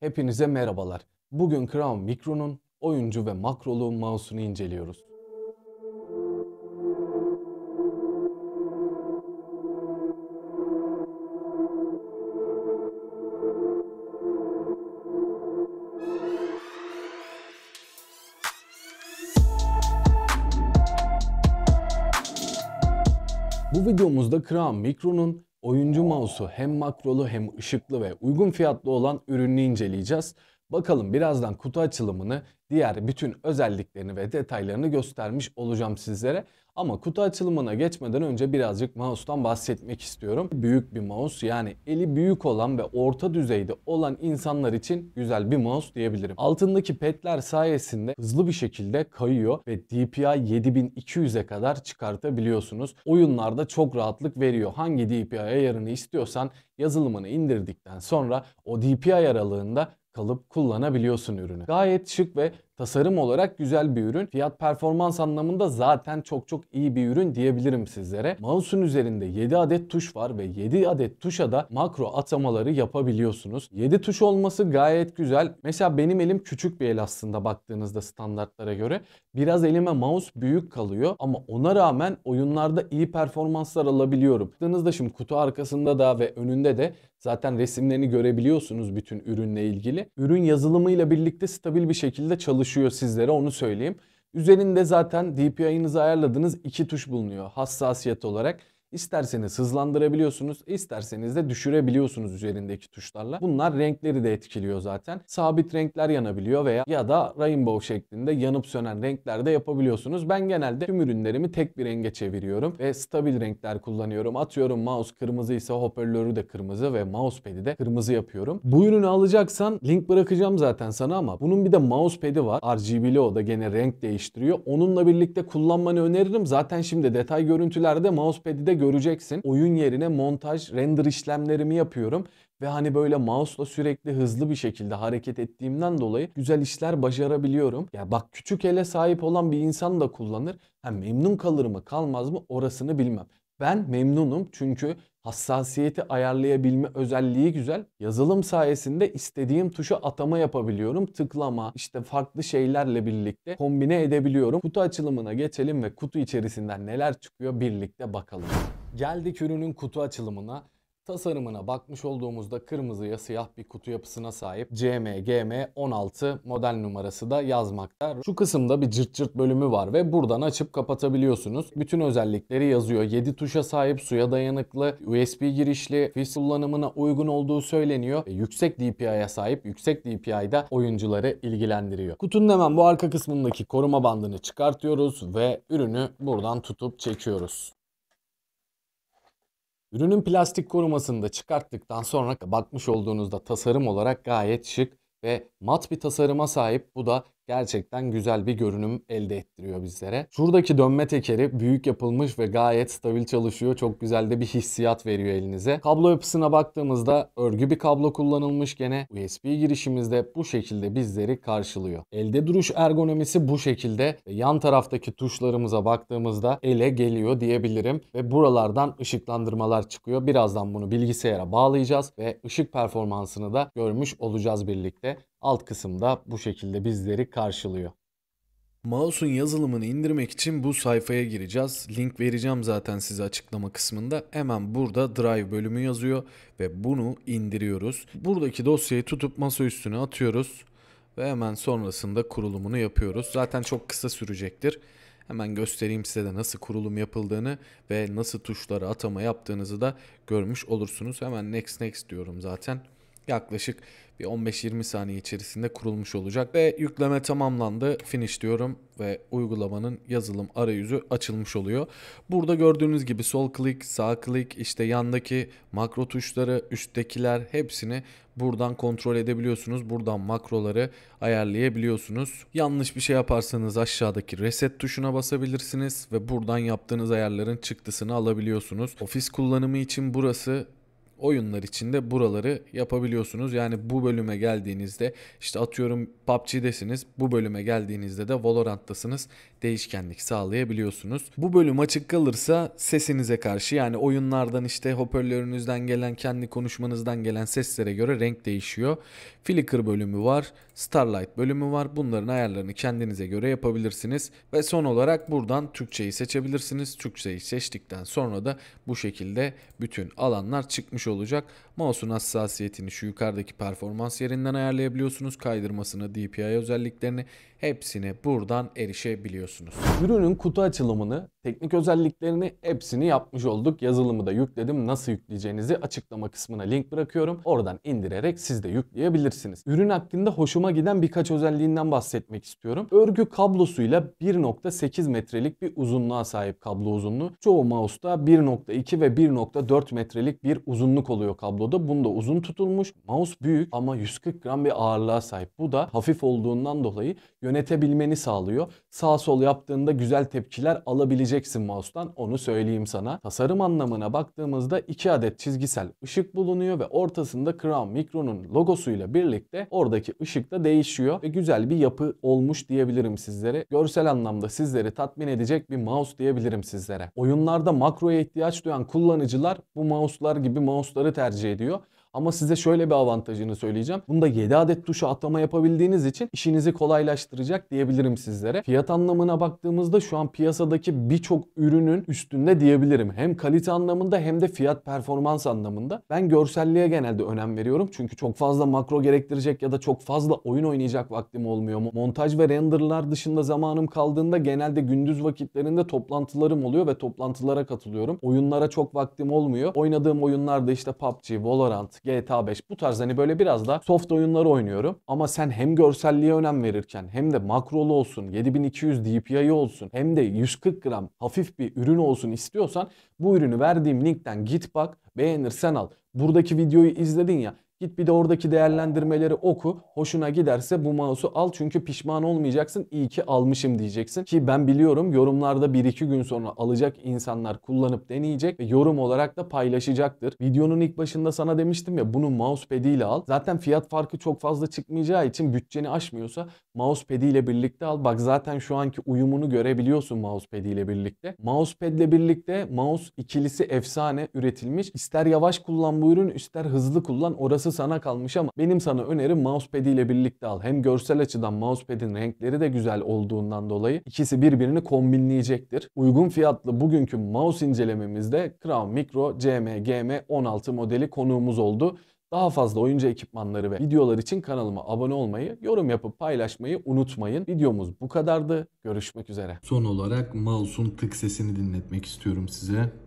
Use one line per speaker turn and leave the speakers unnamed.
Hepinize merhabalar. Bugün Crown Micro'nun oyuncu ve makrolu mouse'unu inceliyoruz. Bu videomuzda Crown Micro'nun oyuncu mouse'u hem makrolu hem ışıklı ve uygun fiyatlı olan ürünü inceleyeceğiz. Bakalım birazdan kutu açılımını, diğer bütün özelliklerini ve detaylarını göstermiş olacağım sizlere. Ama kutu açılımına geçmeden önce birazcık mouse'tan bahsetmek istiyorum. Büyük bir mouse yani eli büyük olan ve orta düzeyde olan insanlar için güzel bir mouse diyebilirim. Altındaki petler sayesinde hızlı bir şekilde kayıyor ve DPI 7200'e kadar çıkartabiliyorsunuz. Oyunlarda çok rahatlık veriyor. Hangi DPI ayarını istiyorsan yazılımını indirdikten sonra o DPI aralığında kalıp kullanabiliyorsun ürünü. Gayet şık ve tasarım olarak güzel bir ürün. Fiyat performans anlamında zaten çok çok iyi bir ürün diyebilirim sizlere. Mouse'un üzerinde 7 adet tuş var ve 7 adet tuşa da makro atamaları yapabiliyorsunuz. 7 tuş olması gayet güzel. Mesela benim elim küçük bir el aslında baktığınızda standartlara göre. Biraz elime mouse büyük kalıyor ama ona rağmen oyunlarda iyi performanslar alabiliyorum. Baktığınızda şimdi kutu arkasında da ve önünde de zaten resimlerini görebiliyorsunuz bütün ürünle ilgili. Ürün yazılımıyla birlikte stabil bir şekilde çalışıyor düşüyor sizlere onu söyleyeyim. Üzerinde zaten DPI'nizi ayarladığınız iki tuş bulunuyor hassasiyet olarak. İsterseniz hızlandırabiliyorsunuz, isterseniz de düşürebiliyorsunuz üzerindeki tuşlarla. Bunlar renkleri de etkiliyor zaten. Sabit renkler yanabiliyor veya ya da rainbow şeklinde yanıp sönen renkler de yapabiliyorsunuz. Ben genelde tüm ürünlerimi tek bir renge çeviriyorum ve stabil renkler kullanıyorum. Atıyorum mouse kırmızı ise hoparlörü de kırmızı ve mousepad'i de kırmızı yapıyorum. Bu ürünü alacaksan link bırakacağım zaten sana ama bunun bir de mousepad'i var. RGB'li o da gene renk değiştiriyor. Onunla birlikte kullanmanı öneririm. Zaten şimdi detay görüntülerde mousepad'i de göreceksin. Oyun yerine montaj, render işlemlerimi yapıyorum ve hani böyle mouse'la sürekli hızlı bir şekilde hareket ettiğimden dolayı güzel işler başarabiliyorum. Ya bak küçük ele sahip olan bir insan da kullanır. Ha memnun kalır mı kalmaz mı orasını bilmem. Ben memnunum çünkü hassasiyeti ayarlayabilme özelliği güzel. Yazılım sayesinde istediğim tuşa atama yapabiliyorum. Tıklama, işte farklı şeylerle birlikte kombine edebiliyorum. Kutu açılımına geçelim ve kutu içerisinden neler çıkıyor birlikte bakalım. Geldik ürünün kutu açılımına. Tasarımına bakmış olduğumuzda kırmızıya siyah bir kutu yapısına sahip CMGM16 model numarası da yazmakta. Şu kısımda bir cırt cırt bölümü var ve buradan açıp kapatabiliyorsunuz. Bütün özellikleri yazıyor. 7 tuşa sahip, suya dayanıklı, USB girişli, fis kullanımına uygun olduğu söyleniyor. E, yüksek DPI'ye sahip, yüksek DPI'da oyuncuları ilgilendiriyor. Kutunun hemen bu arka kısmındaki koruma bandını çıkartıyoruz ve ürünü buradan tutup çekiyoruz. Ürünün plastik korumasını da çıkarttıktan sonra bakmış olduğunuzda tasarım olarak gayet şık ve mat bir tasarıma sahip. Bu da gerçekten güzel bir görünüm elde ettiriyor bizlere. Şuradaki dönme tekeri büyük yapılmış ve gayet stabil çalışıyor. Çok güzel de bir hissiyat veriyor elinize. Kablo yapısına baktığımızda örgü bir kablo kullanılmış gene. USB girişimizde bu şekilde bizleri karşılıyor. Elde duruş ergonomisi bu şekilde. Yan taraftaki tuşlarımıza baktığımızda ele geliyor diyebilirim. Ve buralardan ışıklandırmalar çıkıyor. Birazdan bunu bilgisayara bağlayacağız ve ışık performansını da görmüş olacağız birlikte. Alt kısımda bu şekilde bizleri karşılıyor. Mouse'un yazılımını indirmek için bu sayfaya gireceğiz. Link vereceğim zaten size açıklama kısmında. Hemen burada Drive bölümü yazıyor ve bunu indiriyoruz. Buradaki dosyayı tutup masa üstüne atıyoruz ve hemen sonrasında kurulumunu yapıyoruz. Zaten çok kısa sürecektir. Hemen göstereyim size de nasıl kurulum yapıldığını ve nasıl tuşları atama yaptığınızı da görmüş olursunuz. Hemen next next diyorum zaten. Yaklaşık bir 15-20 saniye içerisinde kurulmuş olacak. Ve yükleme tamamlandı. Finish diyorum ve uygulamanın yazılım arayüzü açılmış oluyor. Burada gördüğünüz gibi sol klik, sağ klik, işte yandaki makro tuşları, üsttekiler hepsini buradan kontrol edebiliyorsunuz. Buradan makroları ayarlayabiliyorsunuz. Yanlış bir şey yaparsanız aşağıdaki reset tuşuna basabilirsiniz ve buradan yaptığınız ayarların çıktısını alabiliyorsunuz. Ofis kullanımı için burası oyunlar içinde buraları yapabiliyorsunuz. Yani bu bölüme geldiğinizde işte atıyorum PUBG'desiniz. Bu bölüme geldiğinizde de Valorant'tasınız. Değişkenlik sağlayabiliyorsunuz. Bu bölüm açık kalırsa sesinize karşı yani oyunlardan işte hoparlörünüzden gelen kendi konuşmanızdan gelen seslere göre renk değişiyor. Flicker bölümü var. Starlight bölümü var. Bunların ayarlarını kendinize göre yapabilirsiniz. Ve son olarak buradan Türkçeyi seçebilirsiniz. Türkçeyi seçtikten sonra da bu şekilde bütün alanlar çıkmış olacak. Mouse'un hassasiyetini şu yukarıdaki performans yerinden ayarlayabiliyorsunuz. Kaydırmasını, DPI özelliklerini hepsine buradan erişebiliyorsunuz. Ürünün kutu açılımını, teknik özelliklerini hepsini yapmış olduk. Yazılımı da yükledim. Nasıl yükleyeceğinizi açıklama kısmına link bırakıyorum. Oradan indirerek siz de yükleyebilirsiniz. Ürün hakkında hoşuma giden birkaç özelliğinden bahsetmek istiyorum. Örgü kablosuyla 1.8 metrelik bir uzunluğa sahip kablo uzunluğu. Çoğu mouse'da 1.2 ve 1.4 metrelik bir uzunluk oluyor kabloda. Bunda uzun tutulmuş. Mouse büyük ama 140 gram bir ağırlığa sahip. Bu da hafif olduğundan dolayı yönetebilmeni sağlıyor. Sağ sol yaptığında güzel tepkiler alabileceksin mouse'tan onu söyleyeyim sana. Tasarım anlamına baktığımızda iki adet çizgisel ışık bulunuyor ve ortasında Crown Micro'nun logosuyla birlikte oradaki ışık da değişiyor ve güzel bir yapı olmuş diyebilirim sizlere. Görsel anlamda sizleri tatmin edecek bir mouse diyebilirim sizlere. Oyunlarda makroya ihtiyaç duyan kullanıcılar bu mouse'lar gibi mouse'ları tercih ediyor. Ama size şöyle bir avantajını söyleyeceğim. Bunda 7 adet tuşa atlama yapabildiğiniz için işinizi kolaylaştıracak diyebilirim sizlere. Fiyat anlamına baktığımızda şu an piyasadaki birçok ürünün üstünde diyebilirim. Hem kalite anlamında hem de fiyat performans anlamında. Ben görselliğe genelde önem veriyorum. Çünkü çok fazla makro gerektirecek ya da çok fazla oyun oynayacak vaktim olmuyor mu? Montaj ve renderlar dışında zamanım kaldığında genelde gündüz vakitlerinde toplantılarım oluyor ve toplantılara katılıyorum. Oyunlara çok vaktim olmuyor. Oynadığım oyunlarda işte PUBG, Valorant, GTA 5 bu tarz hani böyle biraz da soft oyunları oynuyorum. Ama sen hem görselliğe önem verirken hem de makrolu olsun, 7200 DPI olsun hem de 140 gram hafif bir ürün olsun istiyorsan bu ürünü verdiğim linkten git bak beğenirsen al. Buradaki videoyu izledin ya Git bir de oradaki değerlendirmeleri oku. Hoşuna giderse bu mouse'u al çünkü pişman olmayacaksın. İyi ki almışım diyeceksin. Ki ben biliyorum yorumlarda 1-2 gün sonra alacak insanlar kullanıp deneyecek ve yorum olarak da paylaşacaktır. Videonun ilk başında sana demiştim ya bunu mousepad ile al. Zaten fiyat farkı çok fazla çıkmayacağı için bütçeni aşmıyorsa mousepad ile birlikte al. Bak zaten şu anki uyumunu görebiliyorsun mousepad ile birlikte. Mousepad ile birlikte mouse ikilisi efsane üretilmiş. İster yavaş kullan bu ürün ister hızlı kullan orası Orası sana kalmış ama benim sana önerim mousepad ile birlikte al. Hem görsel açıdan mousepad'in renkleri de güzel olduğundan dolayı ikisi birbirini kombinleyecektir. Uygun fiyatlı bugünkü mouse incelememizde Crown Micro CMGM 16 modeli konuğumuz oldu. Daha fazla oyuncu ekipmanları ve videolar için kanalıma abone olmayı, yorum yapıp paylaşmayı unutmayın. Videomuz bu kadardı. Görüşmek üzere. Son olarak mouse'un tık sesini dinletmek istiyorum size.